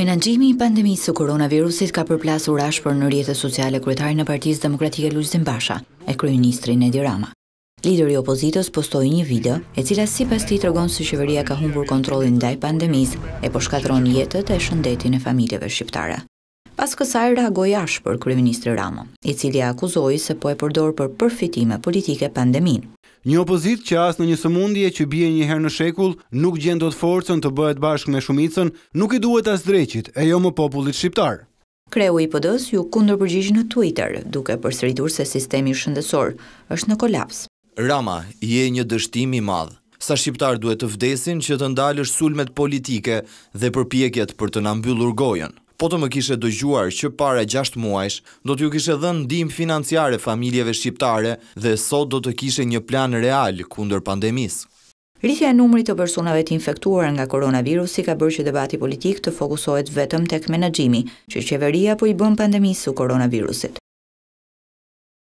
Menaxhimi i pandemisë së koronavirusit ka përplasur ashpër në rrjetet sociale kryetari i Partisë Demokratike Luizin Basha e kryeministrin Edi Rama. Lideri i opozitës postoi një video e cila sipas tij tregon se qeveria ka humbur kontrollin ndaj pandemisë e po shkatron jetën e shëndetin e familjeve shqiptare. Pas kësaj reagoi ashpër kryeministri Rama, i cili akuzoi se po e përdor për përfitime politike pandeminë. Një opozit që asë në një sëmundje që bje një herë në shekull nuk gjendot forcën të bëhet bashkë me shumicën, nuk i duhet asë dreqit e jo më popullit shqiptar. Kreu i pëdës ju kundër përgjishë në Twitter, duke përsëritur se sistemi shëndesor është në kolaps. Rama, je një dështimi madhë. Sa shqiptar duhet të vdesin që të ndalësh sulmet politike dhe përpjekjet për të nambyllur gojën. Po të më kishe dëgjuar që pare 6 muajsh, do të ju kishe dhe dim financiare familjeve shqiptare dhe sot do të kishe një plan real kunder pandemis. Rritja e numri të personave të infektuar nga koronavirusi ka bërë që debati politik të fokusohet vetëm tek menagjimi, që qeveria po i bën pandemisu koronavirusit.